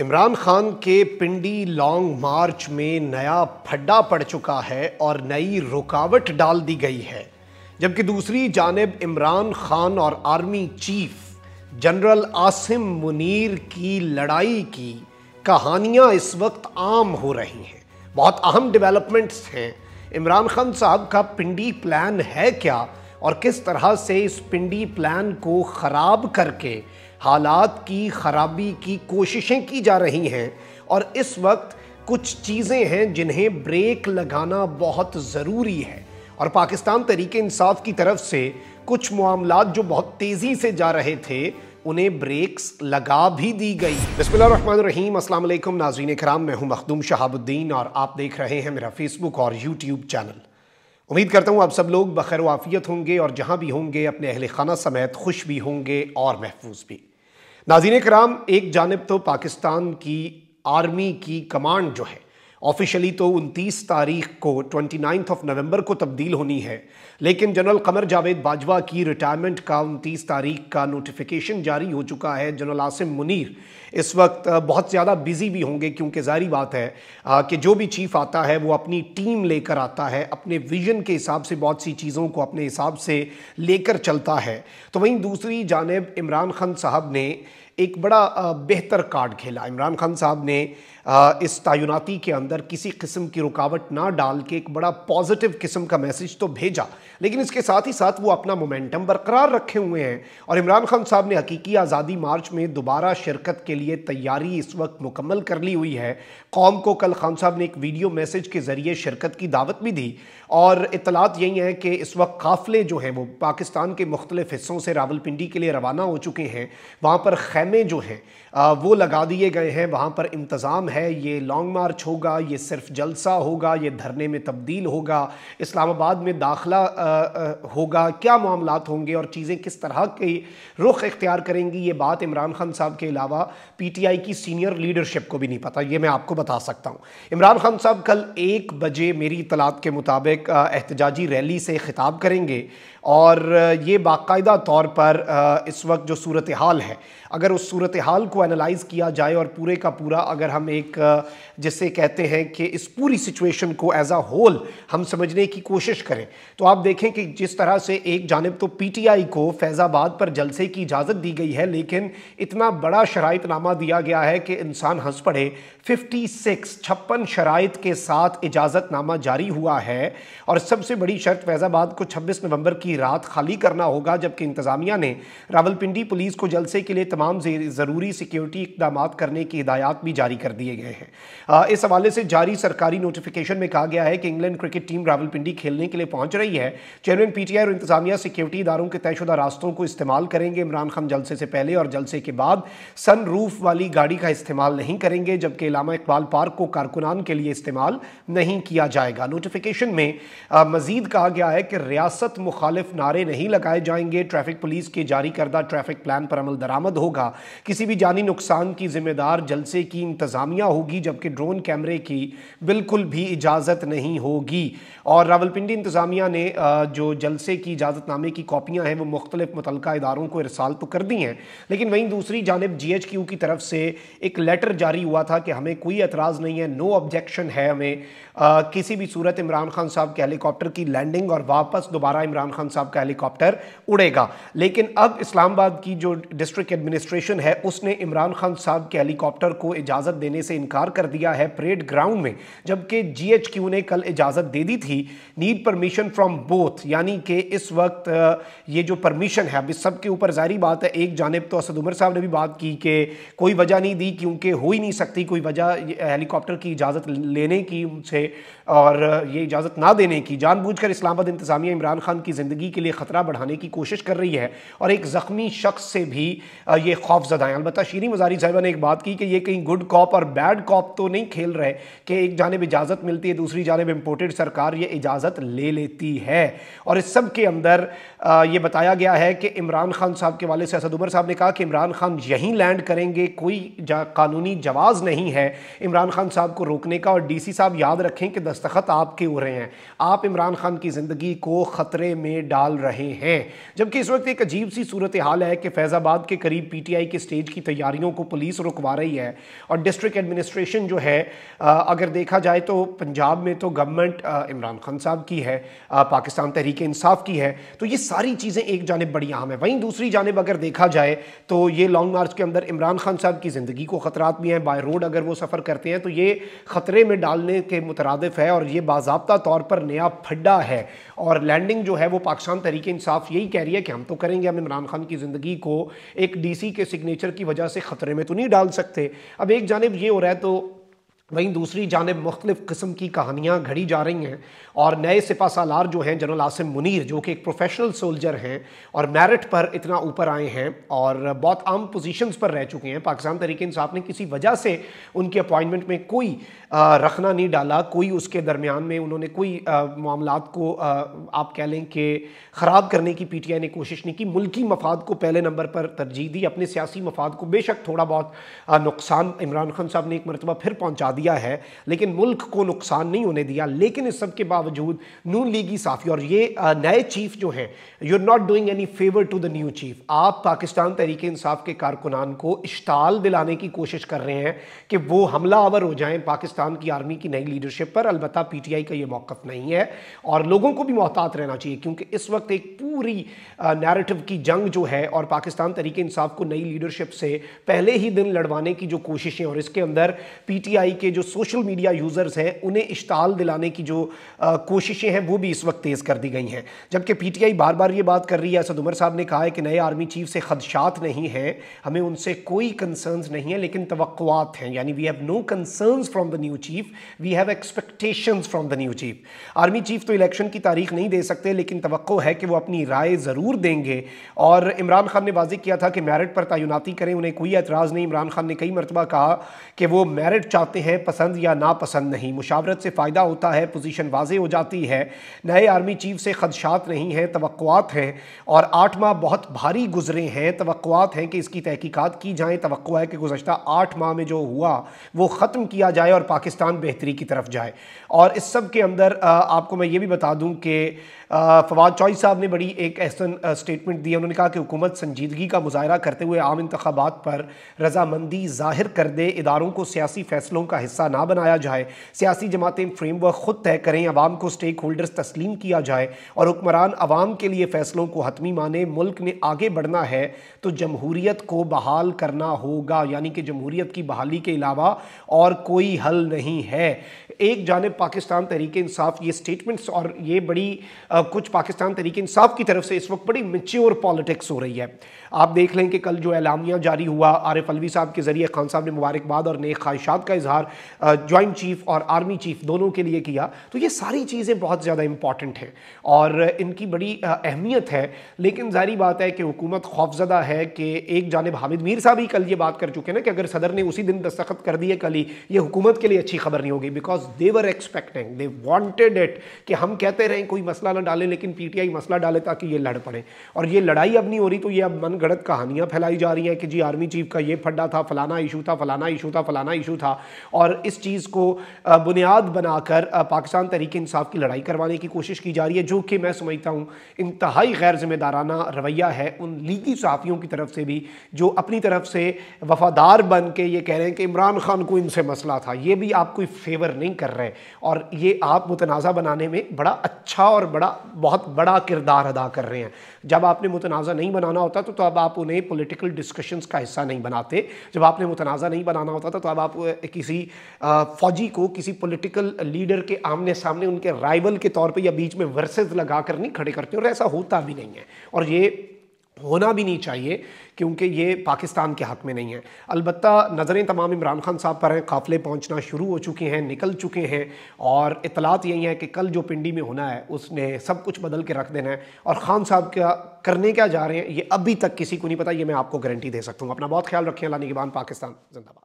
इमरान खान के पिंडी लॉन्ग मार्च में नया फड्डा पड़ चुका है और नई रुकावट डाल दी गई है जबकि दूसरी जानब इमरान खान और army chief general Asim Munir की लड़ाई की कहानियां इस वक्त आम हो रही हैं बहुत अहम डेवलपमेंट्स हैं इमरान खान साहब का पिंडी प्लान है क्या और किस तरह से इस पिंडी प्लान को ख़राब करके हालात की खराबी की कोशिशें की जा रही हैं और इस वक्त कुछ चीज़ें हैं जिन्हें ब्रेक लगाना बहुत ज़रूरी है और पाकिस्तान तरीके इंसाफ की तरफ से कुछ मामला जो बहुत तेज़ी से जा रहे थे उन्हें ब्रेक्स लगा भी दी गई बसमीम असल नाजरीन कराम मैं हूँ मखदूम शहाबुद्दीन और आप देख रहे हैं मेरा फेसबुक और यूट्यूब चैनल उम्मीद करता हूँ आप सब लोग बखैर वाफ़ियत होंगे और जहाँ भी होंगे अपने अहल खाना समेत खुश भी होंगे और महफूज भी नाजीन कराम एक जानब तो पाकिस्तान की आर्मी की कमांड जो है ऑफिशियली तो 29 तारीख को 29th ऑफ नवंबर को तब्दील होनी है लेकिन जनरल कमर जावेद बाजवा की रिटायरमेंट का 29 तारीख का नोटिफिकेशन जारी हो चुका है जनरल आसिम मुनीर इस वक्त बहुत ज़्यादा बिजी भी होंगे क्योंकि जारी बात है कि जो भी चीफ आता है वो अपनी टीम लेकर आता है अपने विजन के हिसाब से बहुत सी चीज़ों को अपने हिसाब से लेकर चलता है तो वहीं दूसरी जानब इमरान खान साहब ने एक बड़ा बेहतर कार्ड खेला इमरान खान साहब ने इस तयनती के अंदर किसी किस्म की रुकावट ना डाल के एक बड़ा पॉजिटिव किस्म का मैसेज तो भेजा लेकिन इसके साथ ही साथ वो अपना मोमेंटम बरकरार रखे हुए हैं और इमरान खान साहब ने हकीकी आज़ादी मार्च में दोबारा शिरकत के लिए तैयारी इस वक्त मुकम्मल कर ली हुई है कौम को कल खान साहब ने एक वीडियो मैसेज के ज़रिए शिरकत की दावत भी दी और इतलात यही है कि इस वक्त काफ़िले जो हैं वो पाकिस्तान के मुख्तलिफ हिस्सों से रावलपिंडी के लिए रवाना हो चुके हैं वहाँ पर खैर खैमे जो हैं वो लगा दिए गए हैं वहाँ पर इंतज़ाम है ये लॉन्ग मार्च होगा ये सिर्फ जलसा होगा ये धरने में तब्दील होगा इस्लामाबाद में दाखला होगा क्या मामला होंगे और चीज़ें किस तरह के रुख इख्तियार करेंगी ये बात इमरान खान साहब के अलावा पी टी आई की सीनियर लीडरशिप को भी नहीं पता ये मैं आपको बता सकता हूँ इमरान खान साहब कल एक बजे मेरी इतलात के मुताबिक एहतजाजी रैली से ख़िताब करेंगे और ये बाकायदा तौर पर इस वक्त जो सूरत हाल है अगर उस सूरत हाल को एनालाइज़ किया जाए और पूरे का पूरा अगर हम एक जिसे कहते हैं कि इस पूरी सिचुएशन को एज अ होल हम समझने की कोशिश करें तो आप देखें कि जिस तरह से एक जानब तो पी टी आई को फैज़ाबाद पर जलसे की इजाज़त दी गई है लेकिन इतना बड़ा शरातनामा दिया गया है कि इंसान हंस पड़े फिफ्टी सिक्स छप्पन शराइत के साथ इजाज़तनामा जारी हुआ है और सबसे बड़ी शर्त फैज़ाबाद को छब्बीस नवंबर की रात खाली करना होगा जबकि इंतज़ामिया ने रावलपिंडी पुलिस को जलसे के लिए तमाम ज़रूरी सिक्योरिटी इकदाम करने की हिदायत भी जारी कर दिए गए हैं इस हवाले से जारी सरकारी नोटिफिकेशन में कहा गया है कि इंग्लैंड क्रिकेट टीम रावलपिंडी खेलने के लिए पहुंच रही है चेयरमैन पीटीआई और इंतजामिया सिक्योरिटी इदारों के तयशुदा रास्तों को इस्तेमाल करेंगे इमरान खान जलसे से पहले और जलसे के बाद सन रूफ वाली गाड़ी का इस्तेमाल नहीं करेंगे जबकि इलामा इकबाल पार्क को कारकुनान के लिए इस्तेमाल नहीं किया जाएगा नोटिफिकेशन में मजीद कहा गया है कि रियासत मुखालिफ नारे नहीं लगाए जाएंगे ट्रैफिक पुलिस के जारी करदा ट्रैफिक प्लान पर अमल दरामद होगा किसी भी जानी नुकसान की जिम्मेदार जलसे की इंतज़ामिया होगी जबकि ड्रोन कैमरे की बिल्कुल भी इजाज़त नहीं होगी और रावलपिंडी इंतज़ामिया ने जो जलसे की इजाज़तनामे की कापियाँ हैं वो मुख्तलिफ मुतल इदारों को इरसाल तो कर दी हैं लेकिन वहीं दूसरी जानब जी एच क्यू की तरफ से एक लेटर जारी हुआ था कि हमें कोई एतराज़ नहीं है नो ऑब्जेक्शन है हमें किसी भी सूरत इमरान खान साहब के हेलीकॉप्टर की लैंडिंग और वापस दोबारा इमरान खान साहब का हेलीकॉप्टर उड़ेगा लेकिन अब इस्लामाबाद की जो डिस्ट्रिक्ट एडमिनिस्ट्रेशन कमीशन है उसने इमरान खान साहब के हेलीकॉप्टर को इजाज़त देने से इनकार कर दिया है परेड ग्राउंड में जबकि जीएचक्यू ने कल इजाज़त दे दी थी नीड परमिशन फ्रॉम बोथ यानी कि इस वक्त ये जो परमिशन है अब इस सब के ऊपर जारी बात है एक जानब तो असद उमर साहब ने भी बात की कि कोई वजह नहीं दी क्योंकि हो ही नहीं सकती कोई वजह हेलीकॉप्टर की इजाज़त लेने की उनसे और ये इजाज़त ना देने की जानबूझ कर इस्लामाबाद इंतजामिया इमरान खान की ज़िंदगी के लिए ख़तरा बढ़ाने की कोशिश कर रही है और एक ज़ख्मी शख्स से भी ये खौफ खौफ ज़दा हैं अलबत्त शीरी मजारी साहिबा ने एक बात की कि ये कहीं गुड कॉप और बैड कॉप तो नहीं खेल रहे कि एक जानब इजाज़त मिलती है दूसरी जानब इम्पोर्टेड सरकार ये इजाज़त ले लेती है और इस सब के अंदर ये बताया गया है कि इमरान खान साहब के वाले से असद उमर साहब ने कहा कि इमरान खान यहीं लैंड करेंगे कोई कानूनी जवाज़ नहीं है इमरान खान साहब को रोकने का और डी सी साहब याद रखें कि दस्तखत आपके हो रहे हैं आप इमरान खान की ज़िंदगी को ख़तरे में डाल रहे हैं जबकि इस वक्त एक अजीब सी सूरत हाल है कि फैज़ाबाद के करीब पी टी आई सीबीआई के स्टेज की तैयारियों को पुलिस रुकवा रही है और डिस्ट्रिक्ट एडमिनिस्ट्रेशन जो है अगर देखा जाए तो पंजाब में तो गवर्नमेंट इमरान खान साहब की है पाकिस्तान तहरीक इंसाफ की है तो ये सारी चीज़ें एक जानब बड़ी अहम है वहीं दूसरी जानब अगर देखा जाए तो ये लॉन्ग मार्च के अंदर इमरान खान साहब की ज़िंदगी को ख़तरात भी हैं बाय रोड अगर वो सफ़र करते हैं तो ये ख़तरे में डालने के मुतरदफ़ है और ये बाबा तौर पर नया फड्डा है और लैंडिंग जो है वो पाकिस्तान तरीके इंसाफ यही कह रही है कि हम तो करेंगे हम इमरान खान की ज़िंदगी को एक डीसी के सिग्नेचर की वजह से ख़तरे में तो नहीं डाल सकते अब एक जानब ये हो रहा है तो वहीं दूसरी जानब मुख्तलिफ़ किस्म की कहानियाँ घड़ी जा रही हैं और नए सिपा सालार जो हैं जनरल आसिम मुनीर जो कि एक प्रोफेशनल सोल्जर हैं और मेरिट पर इतना ऊपर आए हैं और बहुत आम पोजीशंस पर रह चुके हैं पाकिस्तान तरीके इंसाफ ने किसी वजह से उनके अपॉइंटमेंट में कोई रखना नहीं डाला कोई उसके दरमियान में उन्होंने कोई मामला को आप कह लें कि ख़राब करने की पी टी आई ने कोशिश नहीं की मुल्की मफाद को पहले नंबर पर तरजीह दी अपने सियासी मफाद को बेशक थोड़ा बहुत नुकसान इमरान खान साहब ने एक मरतबा फिर पहुँचा दिया दिया है लेकिन मुल्क को नुकसान नहीं होने दिया लेकिन इस सब के बावजूद नून लीगी साफ़ी और ये नए चीफ जो हैं you are not doing any favour to the new chief आप पाकिस्तान तहरीक इंसाफ के कारकुनान को इश्ताल दिलाने की कोशिश कर रहे हैं कि वो हमला आवर हो जाए पाकिस्तान की आर्मी की नई लीडरशिप पर अलबत् पीटीआई का ये मौक़ नहीं है और लोगों को भी मोहतात रहना चाहिए क्योंकि इस वक्त एक पूरी नैरेटिव की जंग जो है और पाकिस्तान तरीके इंसाफ को नई लीडरशिप से पहले ही दिन लड़वाने की जो कोशिशें और इसके अंदर पीटीआई के के जो सोशल मीडिया यूज़र्स हैं उन्हें इश्ताल दिलाने की जो कोशिशें हैं वो भी इस वक्त तेज़ कर दी गई हैं जबकि पीटीआई बार बार ये बात कर रही है असद उमर साहब ने कहा है कि नए आर्मी चीफ से खदशात नहीं है हमें उनसे कोई कंसर्नस नहीं है लेकिन तवक़ात हैं यानी we have no concerns from the new chief we have expectation from the new chief army chief तो इलेक्शन की तारीख नहीं दे सकते लेकिन तो है कि वो अपनी राय ज़रूर देंगे और इमरान खान ने वाजी किया था कि मेरिट पर तैनाती करें उन्हें कोई एतराज़ नहीं इमरान खान ने कई मरतबा कहा कि वो मेरिट चाहते हैं हैं पसंद या नापसंद नहीं मुशावरत से फ़ायदा होता है पोजीशन वाजे हो जाती है नए आर्मी चीफ से खदशात नहीं हैं तो हैं और आठ माह बहुत भारी गुजरे हैं तो हैं कि इसकी तहकीक़ात की जाएँ तो है कि गुजशत आठ माह में जो हुआ वो ख़त्म किया जाए और पाकिस्तान बेहतरी की तरफ जाए और इस सब के अंदर आपको मैं ये भी बता दूँ कि फवाद चौई साहब ने बड़ी एक एहसन स्टेटमेंट दी है उन्होंने कहा कि हुकूमत संजीदगी का मुजाहरा करते हुए आम इंतबात पर रजामंदी ज़ाहिर कर दे इदारों को सियासी फ़ैसलों का हिस्सा ना बनाया जाए सियासी जमातें फ्रेमवर्क खुद तय करें आवाम को स्टेक होल्डर्स तस्लीम किया जाए और हुक्मरान आवाम के लिए फैसलों को हतमी माने मुल्क ने आगे बढ़ना है तो जमहूरीत को बहाल करना होगा यानी कि जमहूरीत की बहाली के अलावा और कोई हल नहीं है एक जानब पाकिस्तान तहरीक इंसाफ ये स्टेटमेंट्स और ये बड़ी आ, कुछ पाकिस्तान तहरीक इंसाफ की तरफ से इस वक्त बड़ी मच्योर पॉलिटिक्स हो रही है आप देख लें कि कल जो एलामिया जारी हुआ आरिफ अलवी साहब के ज़रिए खान साहब ने मुबारकबाद और नए ख्वाहिशात का इजहार जॉइंट चीफ और आर्मी चीफ दोनों के लिए किया तो ये सारी चीज़ें बहुत ज़्यादा इंपॉर्टेंट हैं और इनकी बड़ी अहमियत है लेकिन जारी बात है कि हुकूमत खौफजदा है कि एक जानब हामिद मीर साहब ही कल ये बात कर चुके हैं ना कि अगर सदर ने उसी दिन दस्तखत कर दिए कल ही ये हुकूमत के लिए अच्छी खबर नहीं होगी because because were expecting they wanted it कि हम कहते रहें कोई मसला ना डालें लेकिन पीटीआई मसला डाले ताकि ये लड़ पड़े और ये लड़ाई अब नहीं हो रही तो ये अब मन गढ़त कहानियाँ फैलाई जा रही हैं कि जी आर्मी चीफ का ये फड्डा था फलाना इशू था फलाना इशू था फलाना इशू था और इस चीज़ को बुनियाद बनाकर पाकिस्तान तरीके इंसाफ की लड़ाई करवाने की कोशिश की जा रही है जो कि मैं समझता हूँ इंतहाई गैर जिम्मेदाराना रवैया है उन लीगी सहाफ़ियों की तरफ से भी जो अपनी तरफ से वफादार बन के ये कह रहे हैं कि इमरान खान को इनसे मसला था ये भी आप कोई फेवर नहीं नहीं कर रहे हैं और ये आप मुतनाज़ा बनाने में बड़ा अच्छा और बड़ा बहुत बड़ा किरदार अदा कर रहे हैं जब आपने मुतनाज़ा नहीं बनाना होता तो, तो अब आप उन्हें पॉलिटिकल डिस्कशंस का हिस्सा नहीं बनाते जब आपने मुतनाज़ा नहीं बनाना होता था तो, तो अब आप किसी फ़ौजी को किसी पोलिटिकल लीडर के आमने सामने उनके राइवल के तौर पर या बीच में वर्सेज लगा नहीं खड़े करते और ऐसा होता भी नहीं है और ये होना भी नहीं चाहिए क्योंकि ये पाकिस्तान के हक में नहीं है अलबत् नज़रें तमाम इमरान खान साहब पर हैं काफ़िले पहुंचना शुरू हो चुके हैं निकल चुके हैं और इतलात यही है कि कल जो पिंडी में होना है उसने सब कुछ बदल के रख देना है और ख़ान साहब क्या करने क्या जा रहे हैं ये अभी तक किसी को नहीं पता ये मैं आपको गारंटी दे सकता हूँ अपना बहुत ख्याल रखें अला निगबान पाकिस्तान जिंदाबाद